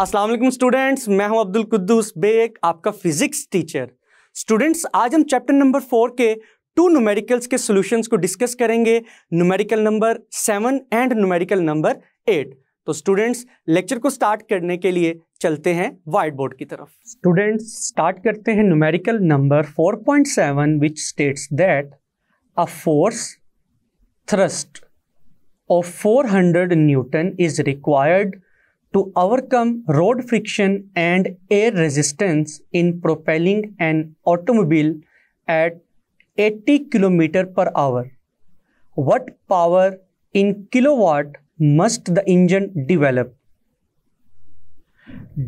अस्सलाम वालेकुम स्टूडेंट्स मैं हूं अब्दुल कुद्दूस बेग आपका फिजिक्स टीचर स्टूडेंट्स आज हम चैप्टर नंबर फोर के टू न्यूमेरिकल्स के सॉल्यूशंस को डिस्कस करेंगे numerical number seven and numerical number eight तो स्टूडेंट्स लेक्चर को स्टार्ट करने के लिए चलते हैं वाइट बोर्ड की तरफ स्टूडेंट्स स्टार्ट करते हैं numerical number 4.7 which states that a force thrust of 400 newton is required to overcome road friction and air resistance in propelling an automobile at 80 km per hour. What power in kilowatt must the engine develop?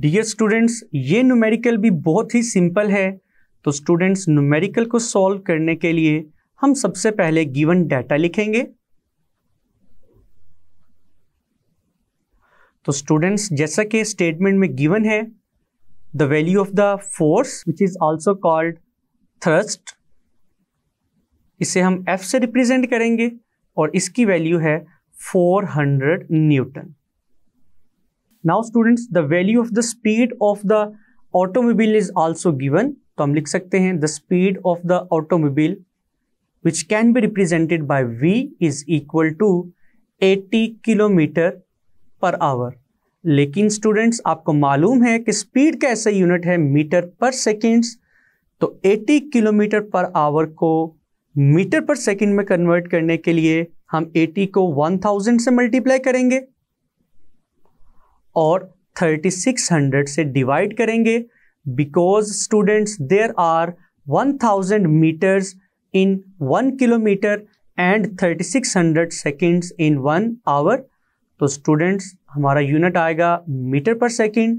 Dear students ये numerical भी बहुत ही simple है तो students numerical को solve करने के लिए हम सबसे पहले गिवन डाटा लिखेंगे तो स्टूडेंट्स जैसा कि स्टेटमेंट में गिवन है the value of the force which is also called thrust इसे हम एफ से रिप्रेजेंट करेंगे और इसकी वैल्यू है 400 newton now students the value of the speed of the automobile is also given तो हम लिख सकते हैं the speed of the automobile which can be represented by V is equal to 80 kilometre per hour लेकिन students आपको मालूम है कि स्पीड का ऐसा यूनिट है मीटर पर सेकेंड्स तो 80 किलोमीटर पर आवर को मीटर पर सेकेंड में कन्वर्ट करने के लिए हम 80 को 1000 से मल्टीप्लाई करेंगे और 3600 से डिवाइड करेंगे because students there are 1000 metres in one kilometre and 3600 seconds in one hour तो स्टूडेंट्स हमारा यूनिट आएगा मीटर पर सेकेंड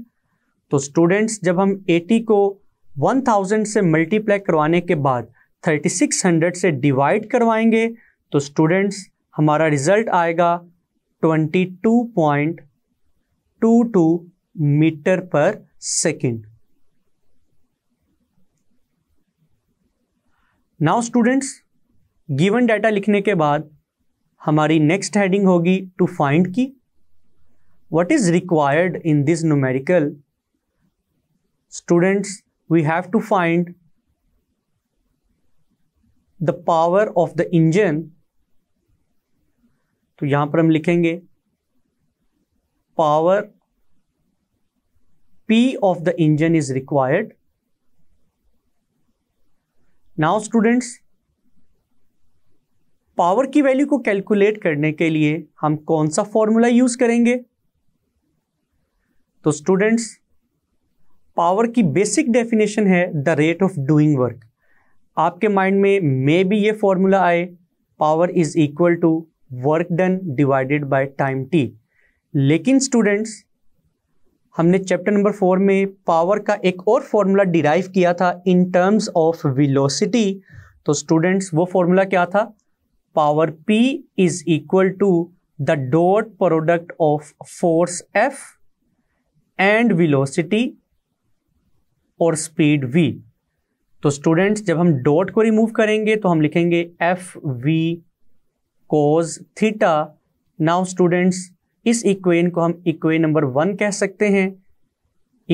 तो स्टूडेंट्स जब हम 80 को 1000 से मल्टीप्लाई करवाने के बाद 3600 से डिवाइड करवाएंगे तो स्टूडेंट्स हमारा रिजल्ट आएगा 22.22 metre per second now students given data लिखने के बाद हमारी नेक्स्ट हेडिंग होगी टू फाइंड की what is required in this numerical students we have to find the power of the engine तो यहां पर हम लिखेंगे power P of the engine is required now students power की वैल्यू को calculate करने के लिए हम कौन सा फॉर्मूला यूज करेंगे तो स्टूडेंट्स पावर की बेसिक डेफिनेशन है the rate of doing work आपके माइंड में मे भी ये फॉर्मूला आए power is equal to work done divided by time T लेकिन स्टूडेंट्स हमने चैप्टर नंबर फोर में पावर का एक और फॉर्मूला डिराइव किया था इन टर्म्स ऑफ विलोसिटी तो स्टूडेंट्स वो फॉर्मूला क्या था power P is equal to the dot product of force F and velocity और स्पीड v तो स्टूडेंट्स जब हम डॉट को रिमूव करेंगे तो हम लिखेंगे F V cos theta now students इस इक्वेन को हम इक्वेन नंबर वन कह सकते हैं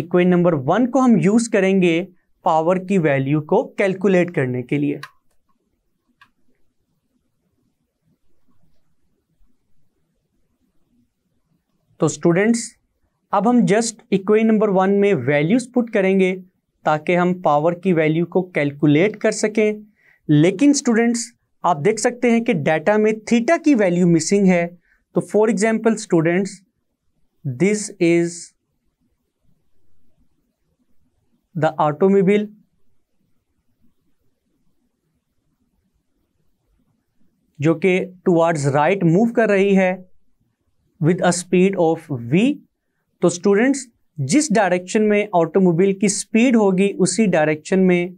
इक्वेन नंबर वन को हम यूज करेंगे पावर की वैल्यू को कैलकुलेट करने के लिए तो स्टूडेंट्स अब हम जस्ट इक्वे नंबर वन में वैल्यूज़ पुट करेंगे ताकि हम पावर की वैल्यू को कैलकुलेट कर सकें लेकिन स्टूडेंट्स आप देख सकते हैं कि डाटा में थीटा की वैल्यू मिसिंग है तो for example students this is the automobile जो कि टुवर्ड्स राइट मूव कर रही है with a speed of V तो स्टूडेंट्स जिस डायरेक्शन में ऑटोमोबाइल की स्पीड होगी उसी डायरेक्शन में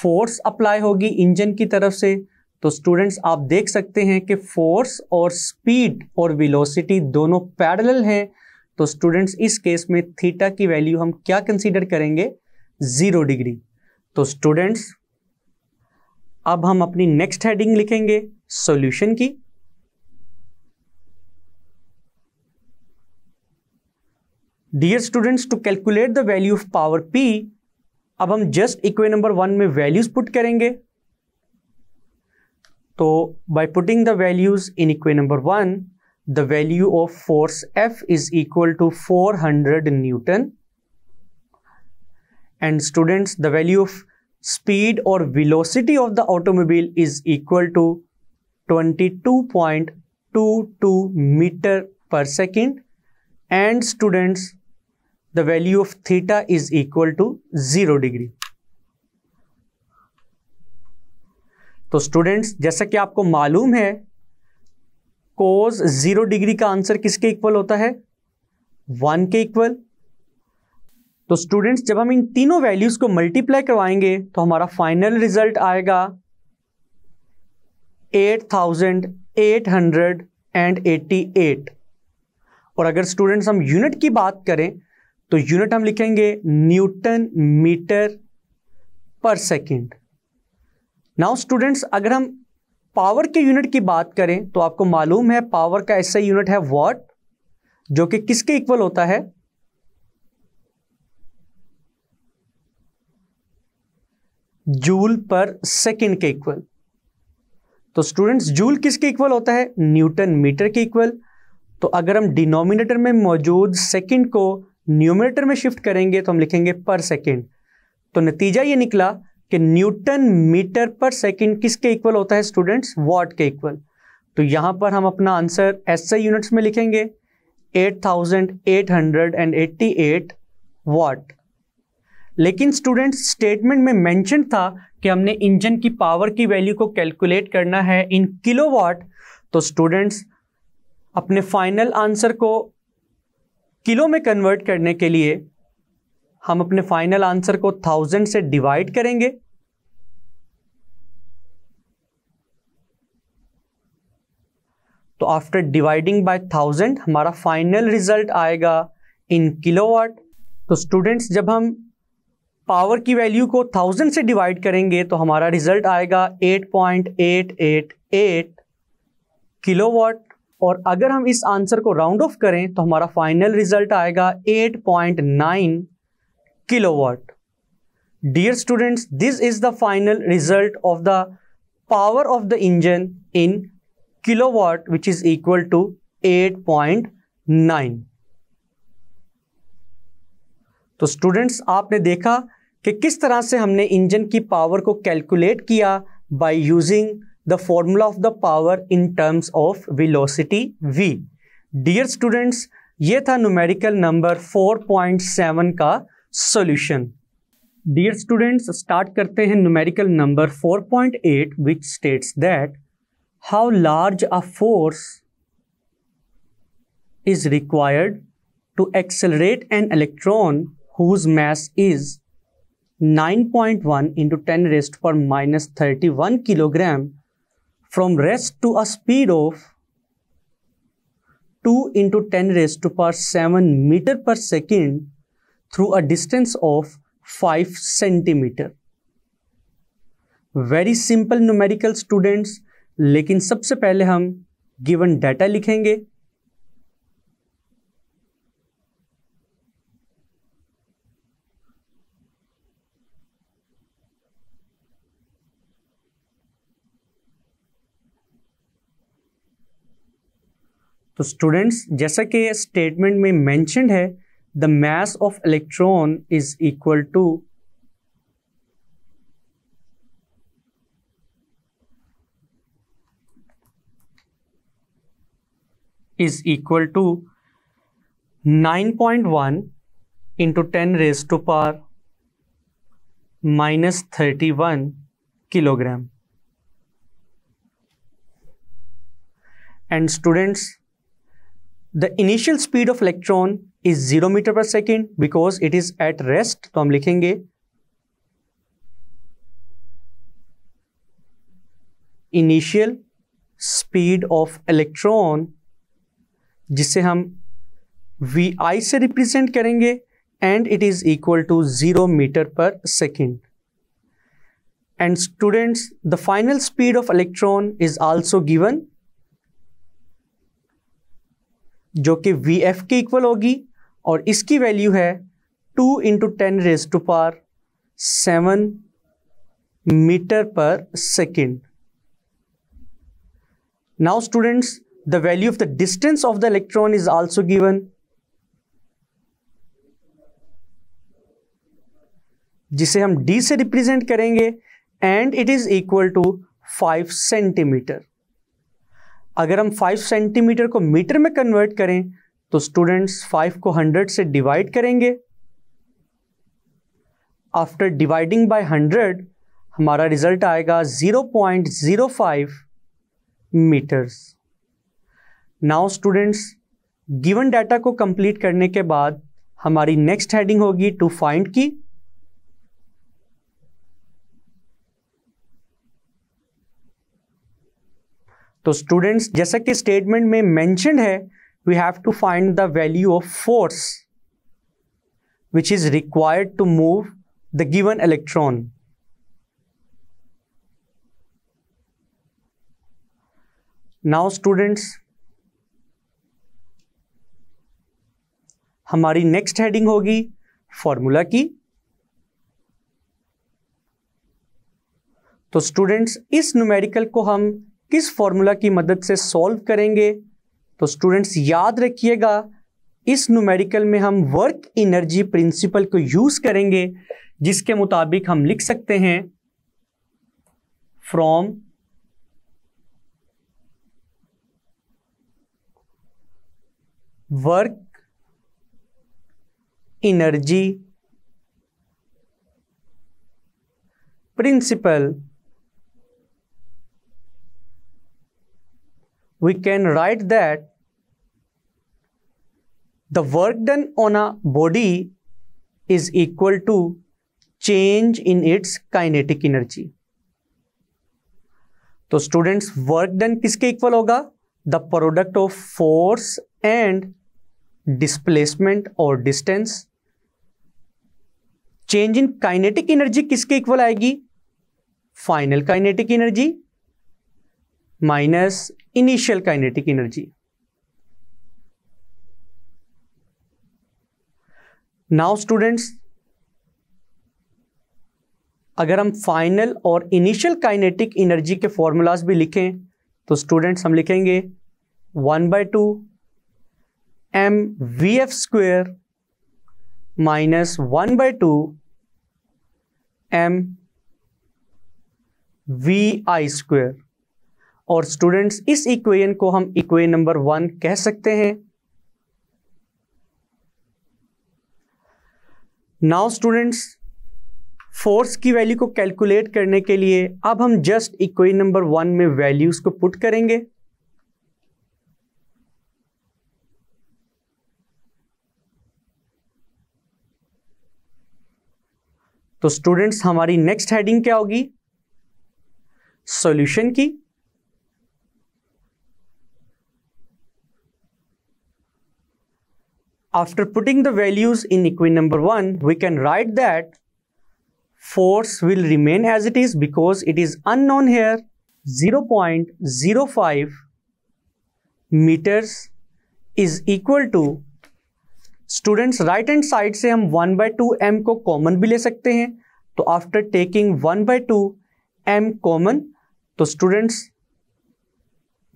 फोर्स अप्लाई होगी इंजन की तरफ से तो स्टूडेंट्स आप देख सकते हैं कि फोर्स और स्पीड और वेलोसिटी दोनों पैरेलल हैं तो स्टूडेंट्स इस केस में थीटा की वैल्यू हम क्या कंसीडर करेंगे ज़ीरो डिग्री तो स्टूडेंट्स अब हम अपनी नेक्स्ट हेडिंग लिखेंगे सॉल्यूशन की dear students to calculate the value of power P अब हम जस्ट इक्वे नंबर वन में वैल्यूज पुट करेंगे तो by putting the values in इक्वे number one the value of force F is equal to 400 newton of speed और velocity of the automobile is equal to twenty two point two 22.22 metre per second and students the value of theta is equal to 0 degree तो students जैसा कि आपको मालूम है cos zero degree का answer किसके equal होता है वन के इक्वल तो स्टूडेंट्स जब हम इन तीनों वैल्यूज को मल्टीप्लाई करवाएंगे तो हमारा फाइनल रिजल्ट आएगा eight thousand eight hundred and eighty eight और अगर स्टूडेंट्स हम यूनिट की बात करें तो यूनिट हम लिखेंगे newton metre per second now students अगर हम पावर के यूनिट की बात करें तो आपको मालूम है पावर का ऐसा यूनिट है वॉट जो कि किसके इक्वल होता है जूल पर सेकेंड के इक्वल तो स्टूडेंट्स जूल किसके इक्वल होता है न्यूटन मीटर के इक्वल तो अगर हम डिनोमिनेटर में मौजूद सेकेंड को न्यूमिनेटर में शिफ्ट करेंगे तो हम लिखेंगे पर सेकेंड तो नतीजा ये निकला कि न्यूटन मीटर पर सेकेंड किसके इक्वल होता है स्टूडेंट्स वॉट के इक्वल तो यहाँ पर हम अपना आंसर एस यूनिट्स में लिखेंगे 8,888 वाट लेकिन स्टूडेंट्स स्टेटमेंट में मेंशन था कि हमने इंजन की पावर की वैल्यू को कैलकुलेट करना है इन किलोवाट तो स्टूडेंट्स अपने फाइनल आंसर को किलो में कन्वर्ट करने के लिए हम अपने फाइनल आंसर को थाउजेंड से डिवाइड करेंगे तो आफ्टर डिवाइडिंग बाय थाउजेंड हमारा फाइनल रिजल्ट आएगा इन किलोवाट तो स्टूडेंट्स जब हम पावर की वैल्यू को थाउजेंड से डिवाइड करेंगे तो हमारा रिजल्ट आएगा eight eight eight point eight kilowatt और अगर हम इस आंसर को राउंड ऑफ करें तो हमारा फाइनल रिजल्ट आएगा 8.9 watt dear students this is the final result of the power of the engine in kilowatt which is equal to 8.9 तो स्टूडेंट्स आपने देखा कि किस तरह से हमने इंजन की पावर को कैलकुलेट किया by using the formula of the power in terms of velocity v. Dear students, ये था numerical number 4.7 का solution. Dear students, start करते हैं numerical number 4.8 which states that how large a force is required to accelerate an electron whose mass is 9.1 into 10 raised per minus 31 kilogram from rest to a speed of 2 into 10 raised to power 7 meter per second through a distance of 5 centimeter. Very simple numerical students लेकिन सबसे पहले हम given data लिखेंगे तो students जैसा कि statement में mentioned है the mass of electron is equal to is equal to nine point one into ten raise to power minus thirty one kilogram and students the initial speed of electron is zero metre per second because it is at rest तो हम लिखेंगे initial speed of electron जिसे हम we आई से represent करेंगे and it is equal to zero metre per second and students the final speed of electron is also given जो कि V F की इक्वल होगी और इसकी वैल्यू है two into ten raise to power seven metre per second now students the value of the distance of the electron is also given जिसे हम d से रिप्रेजेंट करेंगे and it is equal to 5 centimetre अगर हम 5 centimetre को metre में convert करें तो स्टूडेंट्स 5 को 100 से डिवाइड करेंगे आफ्टर डिवाइडिंग बाय 100 हमारा रिजल्ट आएगा 0.05 metres now students given data को कंप्लीट करने के बाद हमारी नेक्स्ट हेडिंग होगी टू फाइंड की तो स्टूडेंट्स जैसा कि स्टेटमेंट में मैंशन है we have to find the value of force which is required to move the given electron now students हमारी नेक्स्ट हेडिंग होगी फॉर्मूला की तो स्टूडेंट्स इस न्यूमेरिकल को हम किस फॉर्मूला की मदद से सॉल्व करेंगे तो स्टूडेंट्स याद रखिएगा इस न्यूमेरिकल में हम वर्क इनर्जी प्रिंसिपल को यूज करेंगे जिसके मुताबिक हम लिख सकते हैं from work energy principle we can write that the work done on a body is equal to change in its kinetic energy. तो स्टूडेंट्स वर्क डन किसके इक्वल होगा the product of force and displacement और distance change in kinetic energy किसके equal आएगी final kinetic energy minus initial kinetic energy now students अगर हम final और initial kinetic energy के फॉर्मूलाज भी लिखें तो स्टूडेंट्स हम लिखेंगे one by two m v f square minus one by two m v i square और स्टूडेंट्स इस इक्वेशन को हम इक्वेशन नंबर वन कह सकते हैं नाउ स्टूडेंट्स फोर्स की वैल्यू को कैलकुलेट करने के लिए अब हम जस्ट इक्वेशन नंबर वन में वैल्यूज को पुट करेंगे तो स्टूडेंट्स हमारी नेक्स्ट हेडिंग क्या होगी सॉल्यूशन की After putting the values in equation number 1, we can write that force will remain as it is because it is unknown here 0.05 meters is equal to students. Right-hand side say हम 1 by 2 m common common भी ले सकते हैं तो after taking one by two m common तो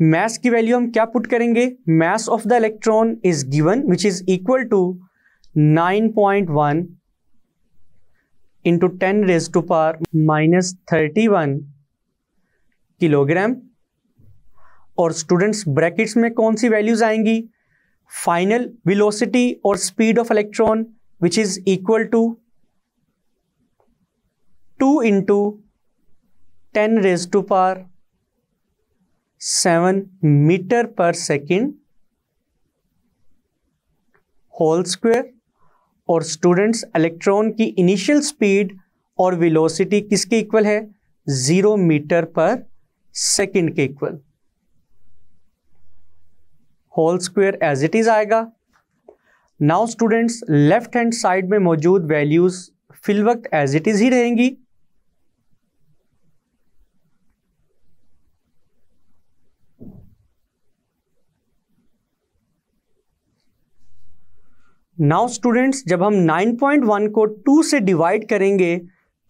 mass की value हम क्या पुट करेंगे mass of the electron is given which is equal to 9.1 point one into ten raise to power minus thirty one kilogram और students brackets में कौन सी values आएंगी फाइनल विलोसिटी और speed of electron which is equal to two into ten raise to power seven metre per second whole square और students electron की initial speed और velocity किसके इक्वल है जीरो मीटर पर सेकेंड के equal whole square as it is आएगा now students left hand side में मौजूद values फिल वक्त एज इट इज ही रहेंगी नाउ स्टूडेंट्स जब हम 9.1 को 2 से डिवाइड करेंगे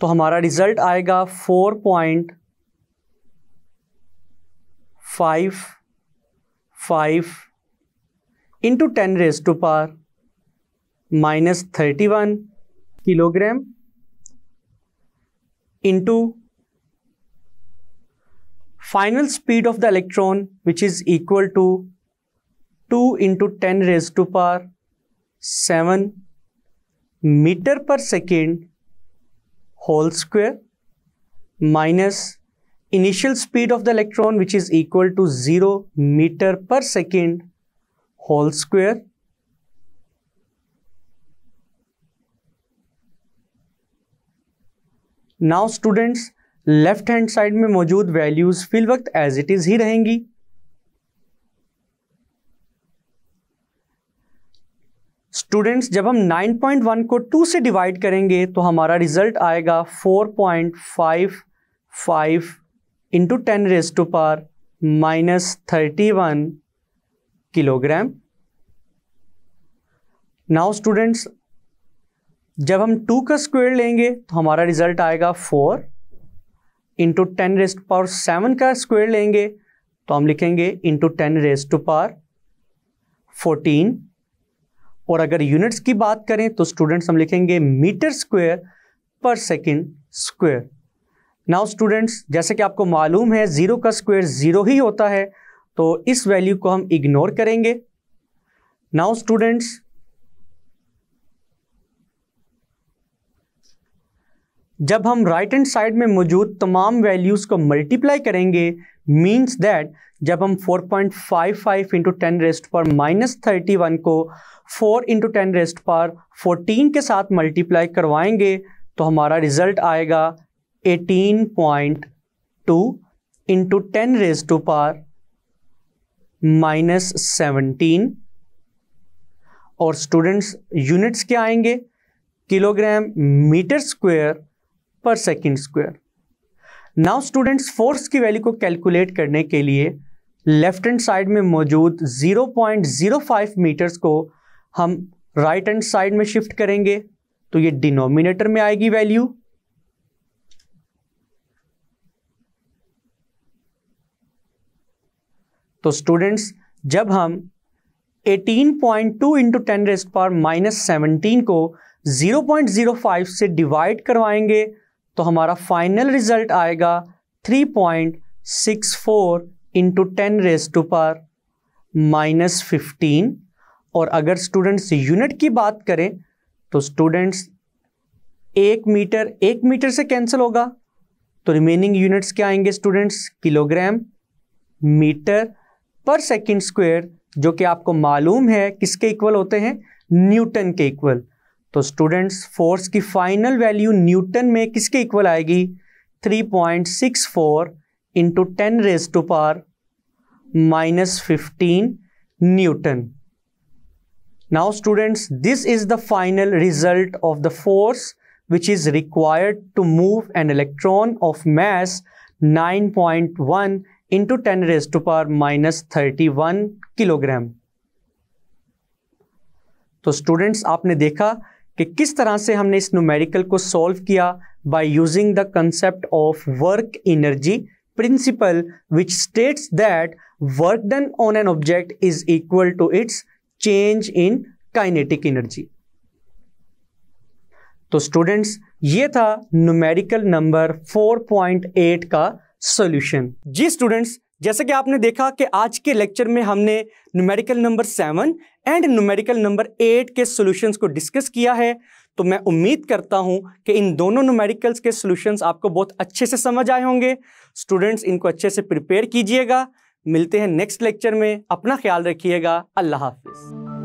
तो हमारा रिजल्ट आएगा five into ten raise to power minus thirty one kilogram into final speed of the electron which is equal to 2 into ten raise to power seven metre per second whole square minus initial speed of the electron which is equal to zero metre per second whole square now students left hand side में मौजूद values फिल वक्त as it is ही रहेंगी students जब हम 9.1 को 2 से डिवाइड करेंगे तो हमारा रिजल्ट आएगा 4.55 point five five into ten raise to power minus thirty one kilogram now students जब हम टू का स्क्वायर लेंगे तो हमारा रिजल्ट आएगा four into ten raise to power seven का स्क्वायर लेंगे तो हम लिखेंगे into ten raise to power और अगर यूनिट्स की बात करें तो स्टूडेंट्स हम लिखेंगे metre square per second square now students जैसे कि आपको मालूम है ज़ीरो का स्क्वेयर ज़ीरो ही होता है तो इस वैल्यू को हम इग्नोर करेंगे नाउ स्टूडेंट्स जब हम राइट हैंड साइड में मौजूद तमाम वैल्यूज़ को मल्टीप्लाई करेंगे मीन्स दैट जब हम 4.55 point five five into ten raised power minus thirty one को 4 इंटू टेन रेस्ट पर 14 के साथ मल्टीप्लाई करवाएंगे तो हमारा रिजल्ट आएगा 18.2 point two into ten raised to power minus seventeen और स्टूडेंट्स यूनिट्स क्या आएंगे kilogram metre square per second square now students force की वैल्यू को कैलकुलेट करने के लिए लेफ्ट हैंड साइड में मौजूद 0.05 मीटर्स को हम राइट हैंड साइड में शिफ्ट करेंगे तो ये डिनोमिनेटर में आएगी वैल्यू तो स्टूडेंट्स जब हम 18.2 point two into ten raised power minus seventeen को 0.05 से डिवाइड करवाएंगे तो हमारा फाइनल रिजल्ट आएगा 3.64 point six four into ten raise to power minus fifteen और अगर स्टूडेंट्स यूनिट की बात करें तो स्टूडेंट्स एक मीटर एक मीटर से कैंसिल होगा तो रिमेनिंग यूनिट्स क्या आएंगे students kilogram metre per second square जो कि आपको मालूम है किसके इक्वल होते हैं न्यूटन के इक्वल तो स्टूडेंट्स फोर्स की फाइनल वैल्यू न्यूटन में किसके इक्वल आएगी 3.64 point six four into ten raise to power minus fifteen newton now students this is the final result of the force which is required to move an electron of mass nine point one into ten raise to power minus thirty one kilogram तो students आपने देखा कि किस तरह से हमने इस numerical को सॉल्व किया by using the concept of work energy principle which states that work done on an object is equal to its change in kinetic energy तो स्टूडेंट्स ये था न्यूमेरिकल नंबर 4.8 का सॉल्यूशन जी स्टूडेंट्स जैसे कि आपने देखा कि आज के लेक्चर में हमने numerical number seven and numerical number eight के सॉल्यूशंस को डिस्कस किया है तो मैं उम्मीद करता हूं कि इन दोनों न्यूमेरिकल्स के सॉल्यूशंस आपको बहुत अच्छे से समझ आए होंगे स्टूडेंट्स इनको अच्छे से प्रिपेयर कीजिएगा मिलते हैं नेक्स्ट लेक्चर में अपना ख्याल रखिएगा अल्लाह हाफिज़